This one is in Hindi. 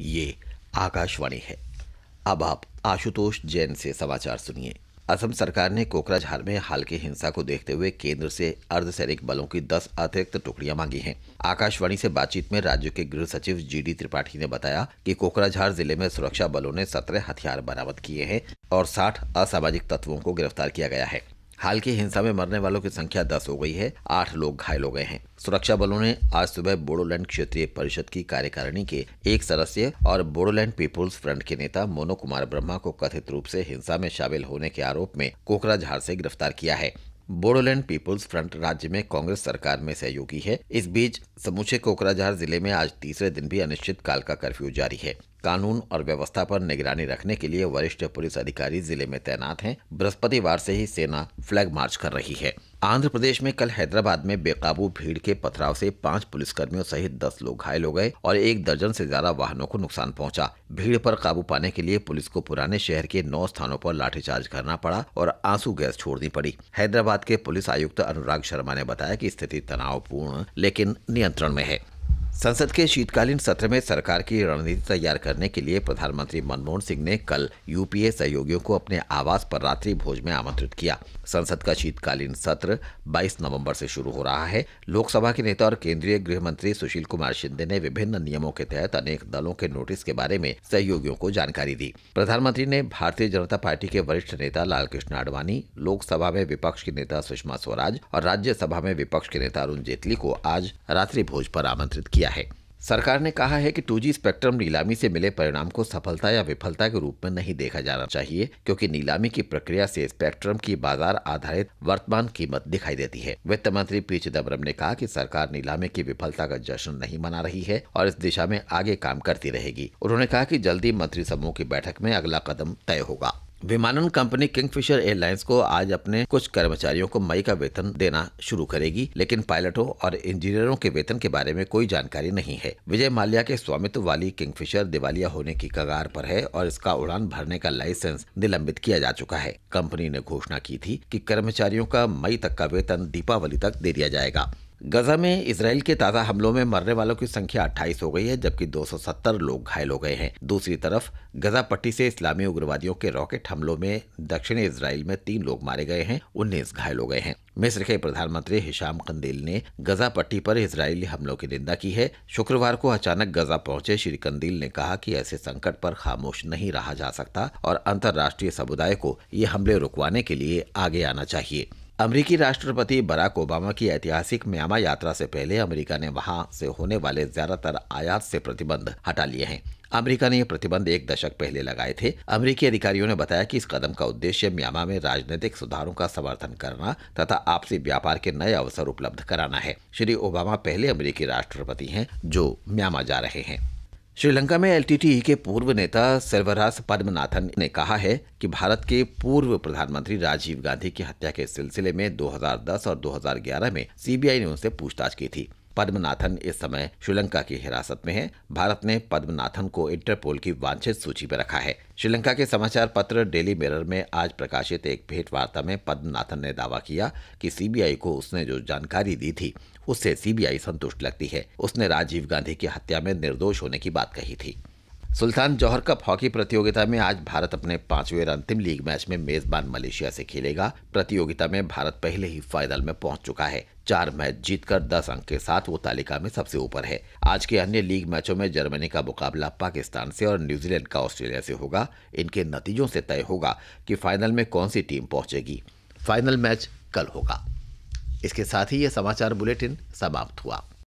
ये आकाशवाणी है अब आप आशुतोष जैन से समाचार सुनिए असम सरकार ने कोकराझार में हाल की हिंसा को देखते हुए केंद्र से अर्धसैनिक बलों की 10 अतिरिक्त टुकड़ियां मांगी हैं। आकाशवाणी से बातचीत में राज्य के गृह सचिव जीडी त्रिपाठी ने बताया कि कोकराझार जिले में सुरक्षा बलों ने सत्रह हथियार बरामद किए हैं और साठ असामाजिक तत्वों को गिरफ्तार किया गया है हाल की हिंसा में मरने वालों की संख्या दस हो गई है आठ लोग घायल हो गए हैं सुरक्षा बलों ने आज सुबह बोडोलैंड क्षेत्रीय परिषद की कार्यकारिणी के एक सदस्य और बोडोलैंड पीपुल्स फ्रंट के नेता मोनो कुमार ब्रह्मा को कथित रूप से हिंसा में शामिल होने के आरोप में कोकराझार से गिरफ्तार किया है बोडोलैंड पीपुल्स फ्रंट राज्य में कांग्रेस सरकार में सहयोगी है इस बीच समूचे कोकराझार जिले में आज तीसरे दिन भी अनिश्चित काल का कर्फ्यू जारी है कानून और व्यवस्था पर निगरानी रखने के लिए वरिष्ठ पुलिस अधिकारी जिले में तैनात हैं बृहस्पतिवार से ही सेना फ्लैग मार्च कर रही है आंध्र प्रदेश में कल हैदराबाद में बेकाबू भीड़ के पथराव से पांच पुलिसकर्मियों सहित दस लोग घायल हो गए और एक दर्जन से ज्यादा वाहनों को नुकसान पहुंचा भीड़ पर काबू पाने के लिए पुलिस को पुराने शहर के नौ स्थानों पर लाठीचार्ज करना पड़ा और आंसू गैस छोड़नी पड़ी हैदराबाद के पुलिस आयुक्त अनुराग शर्मा ने बताया कि स्थिति तनावपूर्ण लेकिन नियंत्रण में है संसद के शीतकालीन सत्र में सरकार की रणनीति तैयार करने के लिए प्रधानमंत्री मनमोहन सिंह ने कल यूपीए सहयोगियों को अपने आवास पर रात्रि भोज में आमंत्रित किया संसद का शीतकालीन सत्र 22 नवंबर से शुरू हो रहा है लोकसभा के नेता और केंद्रीय गृह मंत्री सुशील कुमार शिंदे ने विभिन्न नियमों के तहत अनेक दलों के नोटिस के बारे में सहयोगियों को जानकारी दी प्रधानमंत्री ने भारतीय जनता पार्टी के वरिष्ठ नेता लालकृष्ण आडवाणी लोकसभा में विपक्ष के नेता सुषमा स्वराज और राज्यसभा में विपक्ष के नेता अरुण जेटली को आज रात्रि भोज पर आमंत्रित किया किया है सरकार ने कहा है कि 2G स्पेक्ट्रम नीलामी से मिले परिणाम को सफलता या विफलता के रूप में नहीं देखा जाना चाहिए क्योंकि नीलामी की प्रक्रिया से स्पेक्ट्रम की बाजार आधारित वर्तमान कीमत दिखाई देती है वित्त मंत्री पी चिदम्बरम ने कहा कि सरकार नीलामी की विफलता का जश्न नहीं मना रही है और इस दिशा में आगे काम करती रहेगी उन्होंने कहा की जल्दी मंत्री समूह की बैठक में अगला कदम तय होगा विमानन कंपनी किंगफिशर एयरलाइंस को आज अपने कुछ कर्मचारियों को मई का वेतन देना शुरू करेगी लेकिन पायलटों और इंजीनियरों के वेतन के बारे में कोई जानकारी नहीं है विजय माल्या के स्वामित्व वाली किंगफिशर दिवालिया होने की कगार पर है और इसका उड़ान भरने का लाइसेंस निलंबित किया जा चुका है कंपनी ने घोषणा की थी की कर्मचारियों का मई तक का वेतन दीपावली तक दे दिया जाएगा गजा में इसराइल के ताज़ा हमलों में मरने वालों की संख्या 28 हो गई है जबकि 270 लोग घायल हो गए हैं दूसरी तरफ गजा पट्टी से इस्लामी उग्रवादियों के रॉकेट हमलों में दक्षिणी इसराइल में तीन लोग मारे गए हैं उन्नीस घायल हो गए हैं मिस्र के प्रधानमंत्री हिशाम कंदील ने गजा पट्टी पर इसराइली हमलों की निंदा की है शुक्रवार को अचानक गजा पहुंचे श्री कंदील ने कहा कि ऐसे संकट पर खामोश नहीं रहा जा सकता और अंतर्राष्ट्रीय समुदाय को ये हमले रुकवाने के लिए आगे आना चाहिए अमेरिकी राष्ट्रपति बराक ओबामा की ऐतिहासिक म्यामा यात्रा से पहले अमेरिका ने वहां से होने वाले ज्यादातर आयात से प्रतिबंध हटा लिए हैं अमेरिका ने ये प्रतिबंध एक दशक पहले लगाए थे अमेरिकी अधिकारियों ने बताया कि इस कदम का उद्देश्य म्यांमा में राजनीतिक सुधारों का समर्थन करना तथा आपसी व्यापार के नए अवसर उपलब्ध कराना है श्री ओबामा पहले अमरीकी राष्ट्रपति हैं जो म्यांमा जा रहे हैं श्रीलंका में एलटीटीई के पूर्व नेता सेल्वरास पद्मनाथन ने कहा है कि भारत के पूर्व प्रधानमंत्री राजीव गांधी की हत्या के सिलसिले में 2010 और 2011 में सीबीआई ने उनसे पूछताछ की थी पद्मनाथन इस समय श्रीलंका की हिरासत में है भारत ने पद्मनाथन को इंटरपोल की वांछित सूची में रखा है श्रीलंका के समाचार पत्र डेली मिरर में आज प्रकाशित एक भेंट वार्ता में पद्मनाथन ने दावा किया कि सीबीआई को उसने जो जानकारी दी थी उससे सीबीआई संतुष्ट लगती है उसने राजीव गांधी की हत्या में निर्दोष होने की बात कही थी सुल्तान जौहर कप हॉकी प्रतियोगिता में आज भारत अपने पांचवें अंतिम लीग मैच में मेजबान मलेशिया से खेलेगा प्रतियोगिता में भारत पहले ही फाइनल में पहुंच चुका है चार मैच जीतकर दस अंक के साथ वो तालिका में सबसे ऊपर है आज के अन्य लीग मैचों में जर्मनी का मुकाबला पाकिस्तान से और न्यूजीलैंड का ऑस्ट्रेलिया से होगा इनके नतीजों से तय होगा कि फाइनल में कौन सी टीम पहुंचेगी फाइनल मैच कल होगा इसके साथ ही यह समाचार बुलेटिन समाप्त हुआ